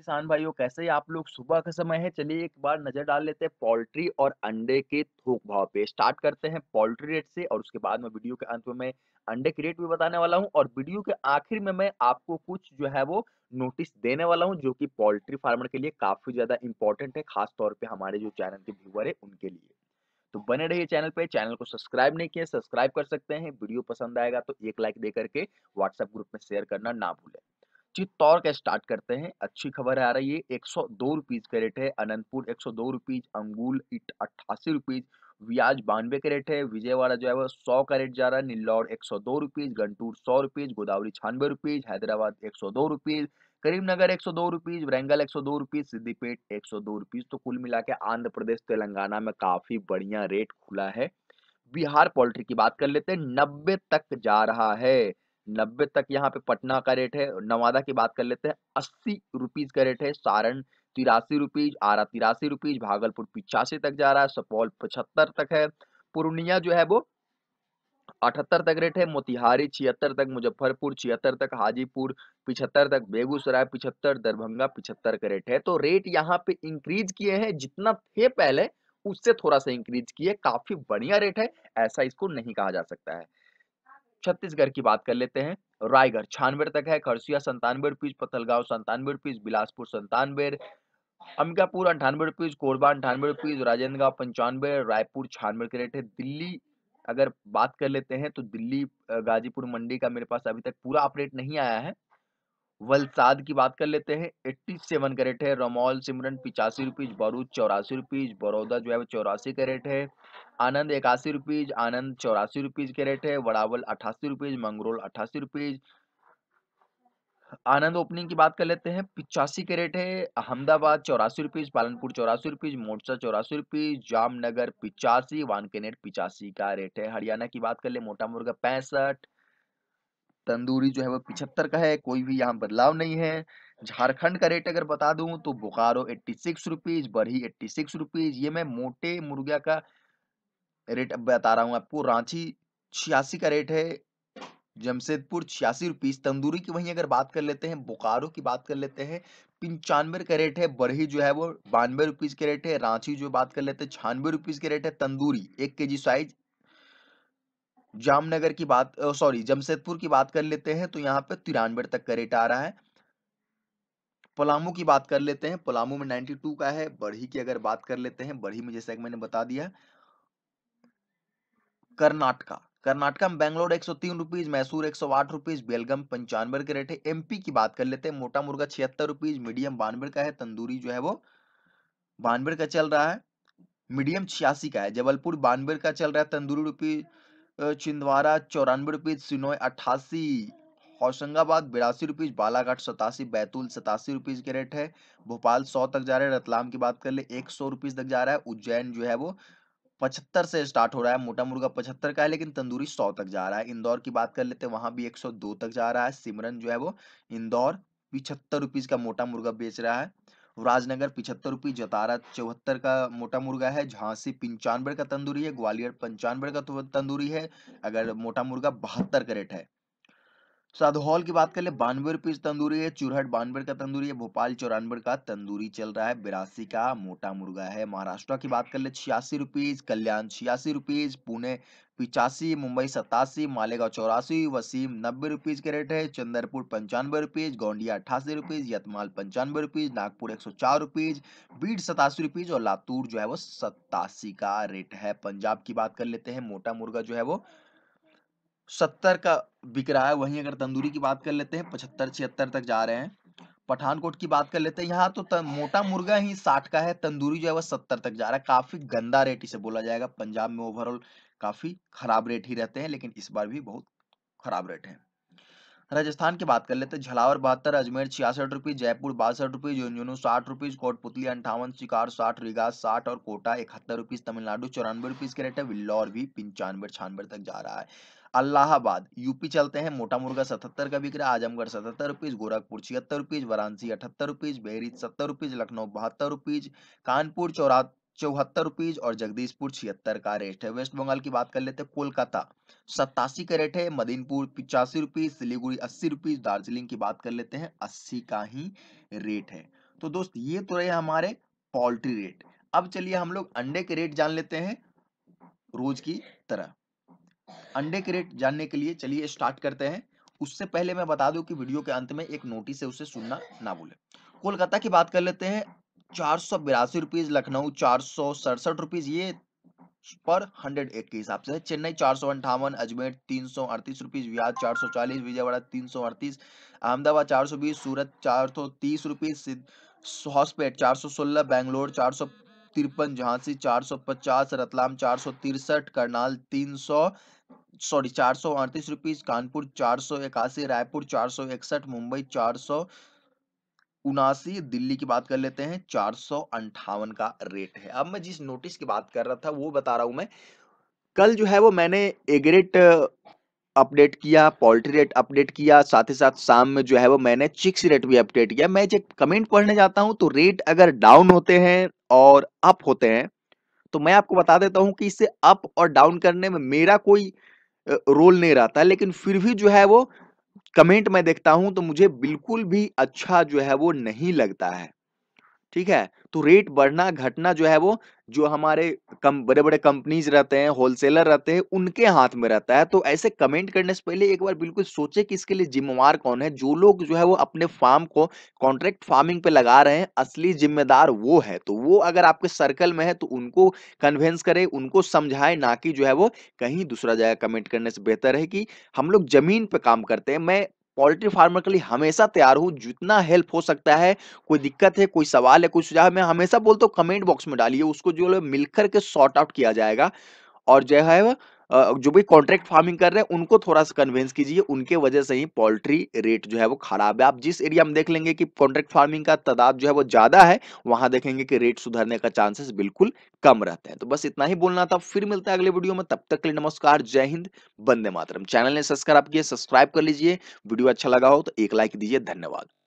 किसान भाइयों कैसे आप लोग सुबह का समय है चलिए एक बार नजर डाल लेते हैं पोल्ट्री और अंडे के थोक भाव पे स्टार्ट करते हैं पोल्ट्री रेट से और उसके बाद में वीडियो के अंत में मैं अंडे के रेट भी बताने वाला हूँ और वीडियो के आखिर में मैं आपको कुछ जो है वो नोटिस देने वाला हूँ जो कि पोल्ट्री फार्मर के लिए काफी ज्यादा इंपॉर्टेंट है खासतौर पर हमारे जो चैनल के व्यूअर है उनके लिए तो बने रहिए चैनल पे चैनल को सब्सक्राइब नहीं किया सब्सक्राइब कर सकते हैं वीडियो पसंद आएगा तो एक लाइक दे करके व्हाट्सएप ग्रुप में शेयर करना ना भूलें चित्तौड़ का स्टार्ट करते हैं अच्छी खबर आ रही है एक सौ दो रुपीज रेट है अनंतपुर एक सौ दो रुपीज अंगूल अट्ठासी रुपीज व्याज बानवे रेट है विजयवाड़ा जो है वो सौ का रेट जा रहा है नीलौर एक सौ दो रुपीज गंटूर सौ रुपीज गोदावरी छानवे रुपीज हैदराबाद एक सौ दो रुपीज करीमनगर एक सौ दो रुपीज वरंगल एक सौ दो रुपीज सिद्दीपेट एक सौ दो रुपीज तो कुल मिला के आंध्र प्रदेश तेलंगाना में काफी बढ़िया रेट खुला है बिहार पोल्ट्री की बात कर लेते हैं नब्बे तक जा रहा है नब्बे तक यहाँ पे पटना का रेट है नवादा की बात कर लेते हैं अस्सी रुपीज का रेट है सारण तिरासी रुपीज आरा तिरासी रुपीज भागलपुर पिचासी तक जा रहा है सुपौल पचहत्तर तक है पूर्णिया जो है वो अठहत्तर तक रेट है मोतिहारी छिहत्तर तक मुजफ्फरपुर छिहत्तर तक हाजीपुर पिछहत्तर तक बेगूसराय पिछहत्तर दरभंगा पिछहत्तर का रेट है तो रेट यहाँ पे इंक्रीज किए हैं जितना थे पहले उससे थोड़ा सा इंक्रीज किए काफी बढ़िया रेट है ऐसा इसको नहीं कहा जा सकता है छत्तीसगढ़ की बात कर लेते हैं रायगढ़ छियानवे तक है खरसिया संतानवे रुपीज पथलगांव संतानवे रुपीज बिलासपुर संतानवे अंबिकापुर अंठानवे रुपीज कोरबा अंठानवे रुपीज राजेंद्रगांव पंचानवे रायपुर छानवे के रेट है दिल्ली अगर बात कर लेते हैं तो दिल्ली गाजीपुर मंडी का मेरे पास अभी तक पूरा अपडेट नहीं आया है वलसाद की बात कर लेते हैं एट्टी सेवन रेट है रोमोल सिमरन पिचासी रुपीज भरूच चौरासी रुपीज बड़ौदा जो है वो चौरासी रेट है आनंद इक्यासी रुपीज आनंद चौरासी रुपीज रेट है वड़ावल अट्ठासी रुपीज मंगरोल अट्ठासी रुपीज आनंद ओपनिंग की बात कर लेते हैं पिचासी रेट है अहमदाबाद चौरासी रुपीज पालनपुर चौरासी रुपीज मोर्चा चौरासी रुपीज जामनगर पिचासी वानकेनेट पिचासी का रेट है हरियाणा की बात कर ले मोटा मुर्गा पैंसठ तंदूरी जो है वो पिछहत्तर का है कोई भी यहाँ बदलाव नहीं है झारखंड का रेट अगर बता दूं तो Bokaro eighty six rupees Barhi eighty six rupees ये मैं मोटे मुर्गिया का रेट बता रहा हूँ आपको रांची छियासी का रेट है जमशेदपुर छियासी रुपीज तंदूरी की वहीं अगर बात कर लेते हैं बोकारो की बात कर लेते हैं पंचानवे का रेट है बरही जो है वो बानवे रुपीज के रेट है रांची जो बात कर लेते हैं छियानवे रुपीज के रेट है तंदूरी एक के जी साइज जामनगर की बात सॉरी जमशेदपुर की बात कर लेते हैं तो यहाँ पे तिरानवे तक का रेट आ रहा है पलामू की बात कर लेते हैं पलामू में 92 का है बढ़ी की अगर बात कर लेते हैं बढ़ी में जैसा मैंने बता दिया कर्नाटका कर्नाटका में बैंगलोर एक सौ तीन रुपीज मैसूर एक सौ आठ रुपीज बेलगम पंचानवे के रेट है एमपी की बात कर लेते हैं मोटा मुर्गा छिहत्तर रुपीज मीडियम बानवे का है तंदूरी जो है वो बानवे का चल रहा है मीडियम छियासी का है जबलपुर बानवे का चल रहा है तंदूरी रुपीज छिंदवाड़ा चौरानवे रुपीज़ सिनोय अट्ठासी होशंगाबाद बिरासी रुपीज़ बालाघाट सतासी बैतूल सतासी रुपीज़ के रेट है भोपाल सौ तक जा रहे है रतलाम की बात कर ले एक सौ रुपीज़ तक जा रहा है उज्जैन जो है वो पचहत्तर से स्टार्ट हो रहा है मोटा मुर्गा पचहत्तर का है लेकिन तंदूरी सौ तक जा रहा है इंदौर की बात कर लेते हैं वहाँ भी एक सौ दो तक जा रहा है सिमरन जो है वो इंदौर पिछहत्तर रुपीज़ का मोटा मुर्गा बेच रहा है राजनगर पिछहत्तर रुपये जतारा चौहत्तर का मोटा मुर्गा है झांसी पंचानवे का तंदूरी है ग्वालियर पंचानवे का तो तंदूरी है अगर मोटा मुर्गा बहत्तर का रेट है साधुहॉल की बात कर ले बानवे रुपीज तंदूरी है चुरहट बानवे का तंदूरी है भोपाल चौरानवे का तंदूरी चल रहा है बिरासी का मोटा मुर्गा है महाराष्ट्र की बात कर ले छियासी रुपीज कल्याण छियासी रुपीज पुणे पिचासी मुंबई सतासी मालेगांव चौरासी वसीम नब्बे रुपीज के रेट है चंदरपुर पंचानवे रुपीज गोंडिया अट्ठासी रुपीज यतमाल पंचानवे रुपीज नागपुर एक सौ चार रुपीज सतासी रुपीज और लातूर जो है वो सतासी का रेट है पंजाब की बात कर लेते हैं मोटा मुर्गा जो है वो सत्तर का बिक रहा है वहीं अगर तंदूरी की बात कर लेते हैं पचहत्तर छिहत्तर तक जा रहे हैं पठानकोट की बात कर लेते हैं यहाँ तो मोटा मुर्गा ही साठ का है तंदूरी जो है वह सत्तर तक जा रहा है काफी गंदा रेट इसे बोला जाएगा पंजाब में ओवरऑल काफी खराब रेट ही रहते हैं लेकिन इस बार भी बहुत खराब रेट है राजस्थान की बात कर लेते हैं झलावर बहत्तर अजमेर छियासठ रुपये जयपुर बासठ रुपये झुंझुनू साठ रुपीज कोटपुतली अंठावन शिकार साठ रिगा साठ और कोटा इकहत्तर रुपीज तमिलनाडु चौरानवे रुपीज के रेट है विल्लौर भी पंचानवे छियानवे तक जा रहा है अलाहाबाद यूपी चलते हैं मोटा मुर्गा सतहत्तर का बिक रहा है आजमगढ़ सतहत्तर रुपीज गोरखपुर छिहत्तर रुपीज वाराणसी अठहत्तर रुपीज बहरीज सत्तर रुपीज लखनऊ बहत्तर रुपीज कानपुर चौरा चौहत्तर रुपीज और जगदीशपुर छिहत्तर का रेट है वेस्ट बंगाल की बात कर लेते हैं कोलकाता सत्तासी का रेट है मदीनपुर पिचासी रुपीज सिलीगुड़ी अस्सी रुपीज दार्जिलिंग की बात कर लेते हैं अस्सी का ही रेट है तो दोस्त ये तो रहे हमारे पोल्ट्री रेट अब चलिए हम लोग अंडे के रेट जान लेते हैं रोज की तरह अंडे के रेट जानने के लिए चलिए स्टार्ट करते हैं उससे पहले मैं बता दूं कि वीडियो के अंत में एक नोटिस है उसे सुनना ना भूलें कोलकाता की बात कर लेते हैं चार सौ लखनऊ चार सौ ये पर हंड्रेड एट के हिसाब से चेन्नई चार सौ अंठावन अजमेर तीन सौ अड़तीस रुपीज बिहार चार सौ चालीस विजयवाड़ा तीन सौ अड़तीस अहमदाबाद चार सौ बीस सूरत चार सौ तीस रुपीज हॉस्पेट चार सौ सोलह बैंगलोर चार सौ तिरपन झांसी चार सौ पचास रतलाम चार सौ तिरसठ करनाल तीन सौ सॉरी चार सौ अड़तीस रुपीज कानपुर चार सौ इक्यासी रायपुर चार सौ इकसठ मुंबई चार सौ उनासी दिल्ली की बात कर लेते हैं चार सौ अंठावन का रेट है अब मैं जिस नोटिस की बात कर रहा था वो बता रहा हूं मैं कल जो है वो मैंने एग्रेट अपडेट uh, किया पोल्ट्री रेट अपडेट किया साथ ही साथ शाम में जो है वो मैंने चिक्स रेट भी अपडेट किया मैं जब कमेंट पढ़ने जाता हूँ तो रेट अगर डाउन होते हैं और अप होते हैं तो मैं आपको बता देता हूँ कि इसे अप और डाउन करने में मेरा कोई रोल नहीं रहता लेकिन फिर भी जो है वो कमेंट में देखता हूं तो मुझे बिल्कुल भी अच्छा जो है वो नहीं लगता है ठीक है तो रेट बढ़ना घटना जो है वो जो हमारे कम बड़े बड़े कंपनीज रहते हैं होलसेलर रहते हैं उनके हाथ में रहता है तो ऐसे कमेंट करने से पहले एक बार बिल्कुल सोचे कि इसके लिए जिम्मेवार कौन है जो लोग जो है वो अपने फार्म को कॉन्ट्रैक्ट फार्मिंग पे लगा रहे हैं असली जिम्मेदार वो है तो वो अगर आपके सर्कल में है तो उनको कन्वेंस करे उनको समझाए ना कि जो है वो कहीं दूसरा जगह कमेंट करने से बेहतर है कि हम लोग जमीन पर काम करते हैं मैं पोल्ट्री फार्मर के लिए हमेशा तैयार हूँ जितना हेल्प हो सकता है कोई दिक्कत है कोई सवाल है कोई सुझाव है मैं हमेशा बोलता हूँ कमेंट बॉक्स में डालिए उसको जो मिलकर के सॉर्ट आउट किया जाएगा और जो है जो भी कॉन्ट्रैक्ट फार्मिंग कर रहे हैं उनको थोड़ा सा कन्वेंस कीजिए उनके वजह से ही पोल्ट्री रेट जो है वो खराब है आप जिस एरिया में देख लेंगे कि कॉन्ट्रैक्ट फार्मिंग का तादाद जो है वो ज्यादा है वहां देखेंगे कि रेट सुधरने का चांसेस बिल्कुल कम रहते हैं तो बस इतना ही बोलना था फिर मिलता है अगले वीडियो में तब तक के लिए नमस्कार जय हिंद बंदे मातरम चैनल ने सब्सक्राइब किए सब्सक्राइब कर लीजिए वीडियो अच्छा लगा हो तो एक लाइक दीजिए धन्यवाद